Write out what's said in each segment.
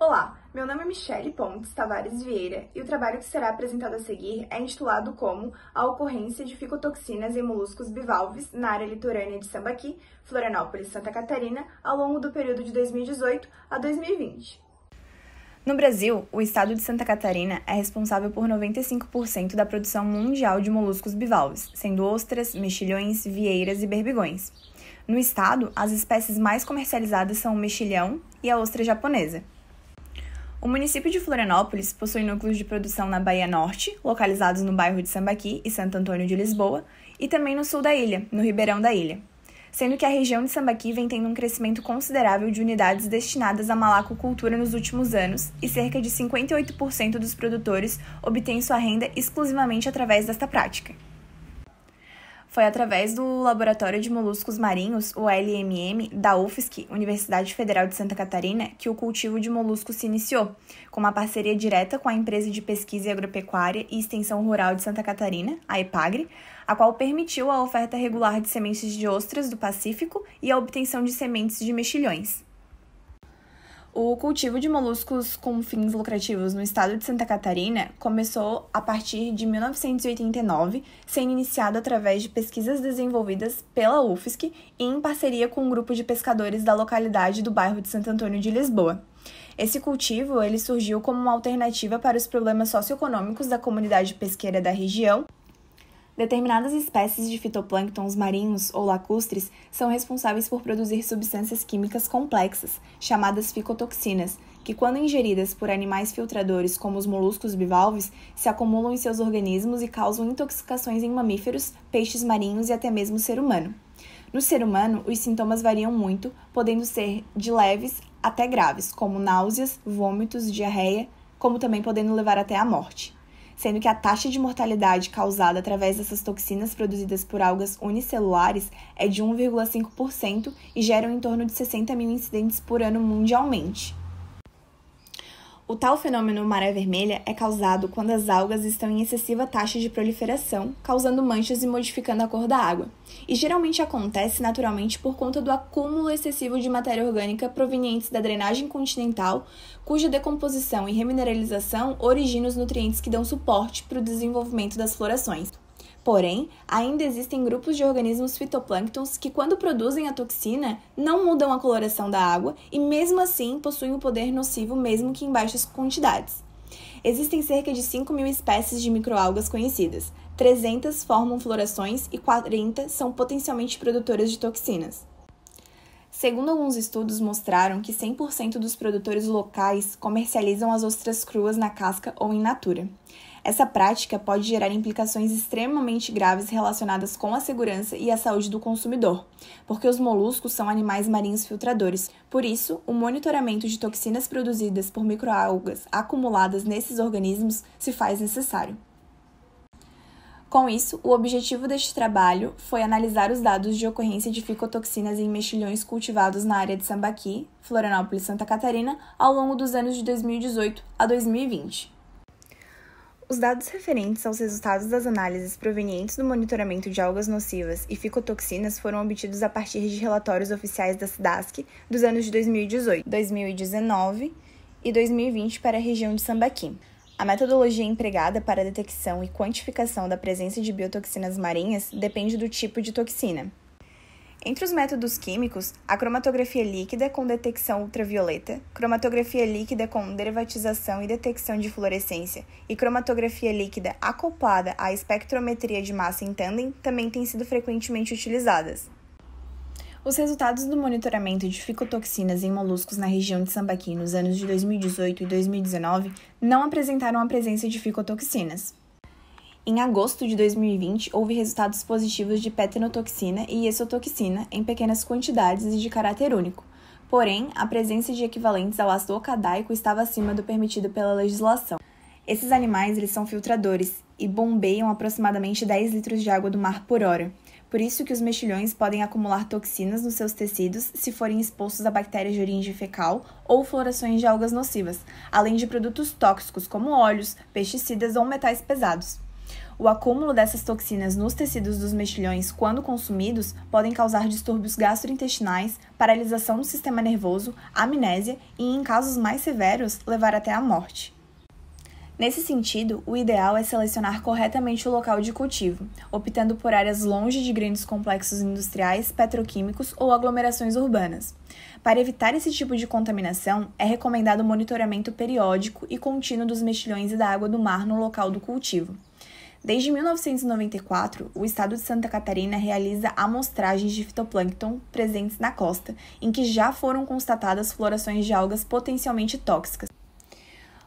Olá, meu nome é Michele Pontes Tavares Vieira e o trabalho que será apresentado a seguir é intitulado como A ocorrência de ficotoxinas em moluscos bivalves na área litorânea de Sambaqui, Florianópolis, Santa Catarina, ao longo do período de 2018 a 2020. No Brasil, o estado de Santa Catarina é responsável por 95% da produção mundial de moluscos bivalves, sendo ostras, mexilhões, vieiras e berbigões. No estado, as espécies mais comercializadas são o mexilhão e a ostra japonesa. O município de Florianópolis possui núcleos de produção na Bahia Norte, localizados no bairro de Sambaqui e Santo Antônio de Lisboa, e também no sul da ilha, no Ribeirão da Ilha. Sendo que a região de Sambaqui vem tendo um crescimento considerável de unidades destinadas à malacocultura nos últimos anos, e cerca de 58% dos produtores obtêm sua renda exclusivamente através desta prática foi através do Laboratório de Moluscos Marinhos, o LMM, da UFSC, Universidade Federal de Santa Catarina, que o cultivo de moluscos se iniciou, com uma parceria direta com a empresa de pesquisa agropecuária e extensão rural de Santa Catarina, a EPAGRE, a qual permitiu a oferta regular de sementes de ostras do Pacífico e a obtenção de sementes de mexilhões. O cultivo de moluscos com fins lucrativos no estado de Santa Catarina começou a partir de 1989, sendo iniciado através de pesquisas desenvolvidas pela UFSC e em parceria com um grupo de pescadores da localidade do bairro de Santo Antônio de Lisboa. Esse cultivo ele surgiu como uma alternativa para os problemas socioeconômicos da comunidade pesqueira da região Determinadas espécies de fitoplânctons marinhos ou lacustres são responsáveis por produzir substâncias químicas complexas, chamadas ficotoxinas, que, quando ingeridas por animais filtradores como os moluscos bivalves, se acumulam em seus organismos e causam intoxicações em mamíferos, peixes marinhos e até mesmo o ser humano. No ser humano, os sintomas variam muito, podendo ser de leves até graves, como náuseas, vômitos, diarreia, como também podendo levar até à morte sendo que a taxa de mortalidade causada através dessas toxinas produzidas por algas unicelulares é de 1,5% e geram em torno de 60 mil incidentes por ano mundialmente. O tal fenômeno maré vermelha é causado quando as algas estão em excessiva taxa de proliferação, causando manchas e modificando a cor da água, e geralmente acontece naturalmente por conta do acúmulo excessivo de matéria orgânica provenientes da drenagem continental, cuja decomposição e remineralização origina os nutrientes que dão suporte para o desenvolvimento das florações. Porém, ainda existem grupos de organismos fitoplânctons que, quando produzem a toxina, não mudam a coloração da água e, mesmo assim, possuem o um poder nocivo, mesmo que em baixas quantidades. Existem cerca de 5 mil espécies de microalgas conhecidas, 300 formam florações e 40 são potencialmente produtoras de toxinas. Segundo alguns estudos, mostraram que 100% dos produtores locais comercializam as ostras cruas na casca ou em natura. Essa prática pode gerar implicações extremamente graves relacionadas com a segurança e a saúde do consumidor, porque os moluscos são animais marinhos filtradores. Por isso, o monitoramento de toxinas produzidas por microalgas acumuladas nesses organismos se faz necessário. Com isso, o objetivo deste trabalho foi analisar os dados de ocorrência de ficotoxinas em mexilhões cultivados na área de Sambaqui, Florianópolis, Santa Catarina, ao longo dos anos de 2018 a 2020. Os dados referentes aos resultados das análises provenientes do monitoramento de algas nocivas e ficotoxinas foram obtidos a partir de relatórios oficiais da SIDASC dos anos de 2018, 2019 e 2020 para a região de Sambaqui. A metodologia empregada para a detecção e quantificação da presença de biotoxinas marinhas depende do tipo de toxina. Entre os métodos químicos, a cromatografia líquida com detecção ultravioleta, cromatografia líquida com derivatização e detecção de fluorescência e cromatografia líquida acoplada à espectrometria de massa em tandem também têm sido frequentemente utilizadas. Os resultados do monitoramento de ficotoxinas em moluscos na região de Sambaqui nos anos de 2018 e 2019 não apresentaram a presença de ficotoxinas. Em agosto de 2020, houve resultados positivos de petenotoxina e exotoxina em pequenas quantidades e de caráter único. Porém, a presença de equivalentes ao ácido ocadaico estava acima do permitido pela legislação. Esses animais eles são filtradores e bombeiam aproximadamente 10 litros de água do mar por hora. Por isso que os mexilhões podem acumular toxinas nos seus tecidos se forem expostos a bactérias de origem fecal ou florações de algas nocivas, além de produtos tóxicos como óleos, pesticidas ou metais pesados. O acúmulo dessas toxinas nos tecidos dos mexilhões, quando consumidos, podem causar distúrbios gastrointestinais, paralisação do sistema nervoso, amnésia e, em casos mais severos, levar até à morte. Nesse sentido, o ideal é selecionar corretamente o local de cultivo, optando por áreas longe de grandes complexos industriais, petroquímicos ou aglomerações urbanas. Para evitar esse tipo de contaminação, é recomendado o monitoramento periódico e contínuo dos mexilhões e da água do mar no local do cultivo. Desde 1994, o estado de Santa Catarina realiza amostragens de fitoplâncton presentes na costa, em que já foram constatadas florações de algas potencialmente tóxicas.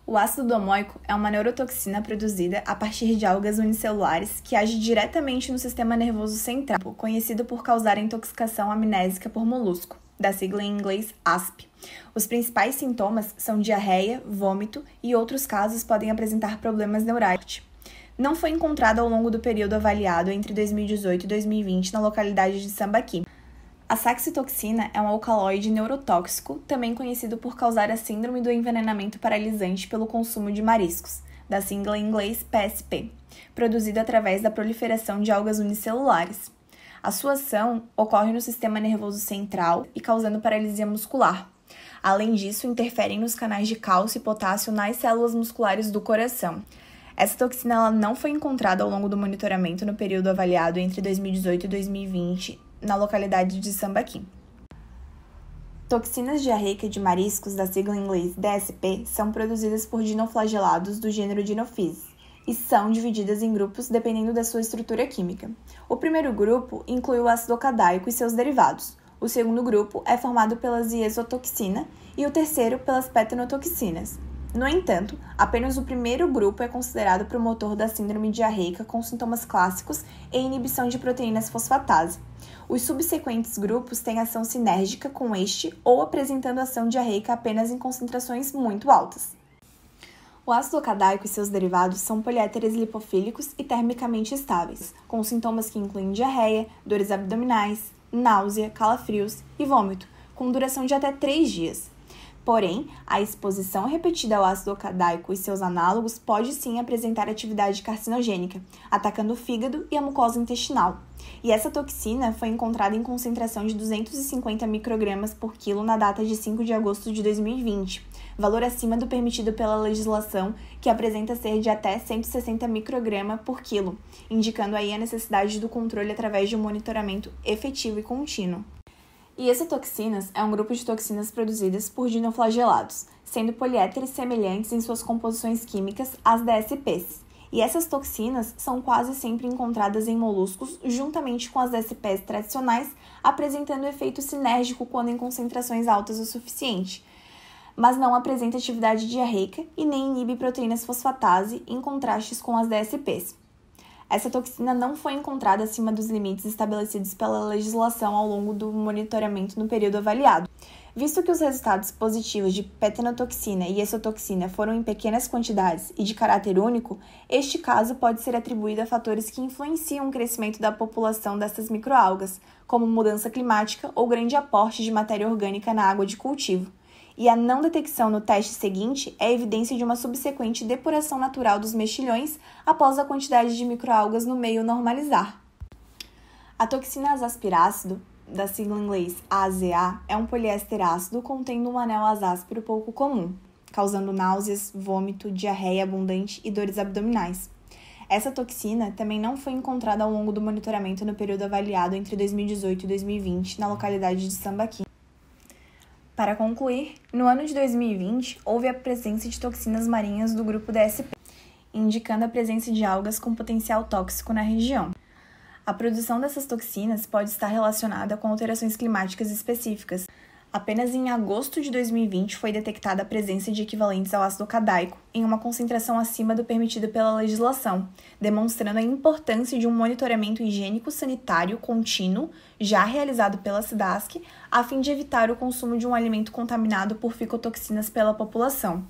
O ácido domoico é uma neurotoxina produzida a partir de algas unicelulares que age diretamente no sistema nervoso central, conhecido por causar intoxicação amnésica por molusco, da sigla em inglês ASP. Os principais sintomas são diarreia, vômito e outros casos podem apresentar problemas neurais não foi encontrada ao longo do período avaliado entre 2018 e 2020 na localidade de Sambaqui. A saxitoxina é um alcaloide neurotóxico, também conhecido por causar a síndrome do envenenamento paralisante pelo consumo de mariscos, da sigla em inglês PSP, produzido através da proliferação de algas unicelulares. A sua ação ocorre no sistema nervoso central e causando paralisia muscular. Além disso, interferem nos canais de cálcio e potássio nas células musculares do coração. Essa toxina ela não foi encontrada ao longo do monitoramento no período avaliado entre 2018 e 2020 na localidade de Sambaqui. Toxinas de arreca de mariscos, da sigla em inglês DSP, são produzidas por dinoflagelados do gênero Dinophysis e são divididas em grupos dependendo da sua estrutura química. O primeiro grupo inclui o ácido cadaico e seus derivados. O segundo grupo é formado pelas iesotoxina e o terceiro pelas petanotoxinas, no entanto, apenas o primeiro grupo é considerado promotor da síndrome diarreica com sintomas clássicos e inibição de proteínas fosfatase. Os subsequentes grupos têm ação sinérgica com este ou apresentando ação diarreica apenas em concentrações muito altas. O ácido cadaico e seus derivados são poliéteres lipofílicos e termicamente estáveis, com sintomas que incluem diarreia, dores abdominais, náusea, calafrios e vômito, com duração de até 3 dias. Porém, a exposição repetida ao ácido cadáico e seus análogos pode sim apresentar atividade carcinogênica, atacando o fígado e a mucosa intestinal. E essa toxina foi encontrada em concentração de 250 microgramas por quilo na data de 5 de agosto de 2020, valor acima do permitido pela legislação, que apresenta ser de até 160 microgramas por quilo, indicando aí a necessidade do controle através de um monitoramento efetivo e contínuo. E exotoxinas é um grupo de toxinas produzidas por dinoflagelados, sendo poliéteres semelhantes em suas composições químicas às DSPs. E essas toxinas são quase sempre encontradas em moluscos juntamente com as DSPs tradicionais, apresentando efeito sinérgico quando em concentrações altas o suficiente. Mas não apresenta atividade diarreica e nem inibe proteínas fosfatase em contrastes com as DSPs. Essa toxina não foi encontrada acima dos limites estabelecidos pela legislação ao longo do monitoramento no período avaliado. Visto que os resultados positivos de petenotoxina e exotoxina foram em pequenas quantidades e de caráter único, este caso pode ser atribuído a fatores que influenciam o crescimento da população dessas microalgas, como mudança climática ou grande aporte de matéria orgânica na água de cultivo e a não detecção no teste seguinte é evidência de uma subsequente depuração natural dos mexilhões após a quantidade de microalgas no meio normalizar. A toxina azaspirácido, da sigla em inglês AZA, é um poliéster ácido contendo um anel azáspero pouco comum, causando náuseas, vômito, diarreia abundante e dores abdominais. Essa toxina também não foi encontrada ao longo do monitoramento no período avaliado entre 2018 e 2020 na localidade de Sambaquim. Para concluir, no ano de 2020 houve a presença de toxinas marinhas do grupo DSP, indicando a presença de algas com potencial tóxico na região. A produção dessas toxinas pode estar relacionada com alterações climáticas específicas, Apenas em agosto de 2020 foi detectada a presença de equivalentes ao ácido cadaico em uma concentração acima do permitido pela legislação, demonstrando a importância de um monitoramento higiênico-sanitário contínuo já realizado pela SIDASC, a fim de evitar o consumo de um alimento contaminado por ficotoxinas pela população.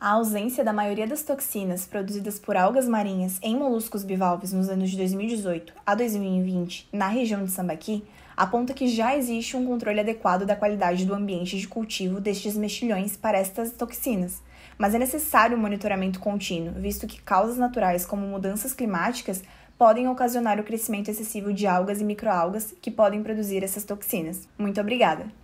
A ausência da maioria das toxinas produzidas por algas marinhas em moluscos bivalves nos anos de 2018 a 2020 na região de Sambaqui aponta que já existe um controle adequado da qualidade do ambiente de cultivo destes mexilhões para estas toxinas, mas é necessário um monitoramento contínuo, visto que causas naturais como mudanças climáticas podem ocasionar o crescimento excessivo de algas e microalgas que podem produzir essas toxinas. Muito obrigada!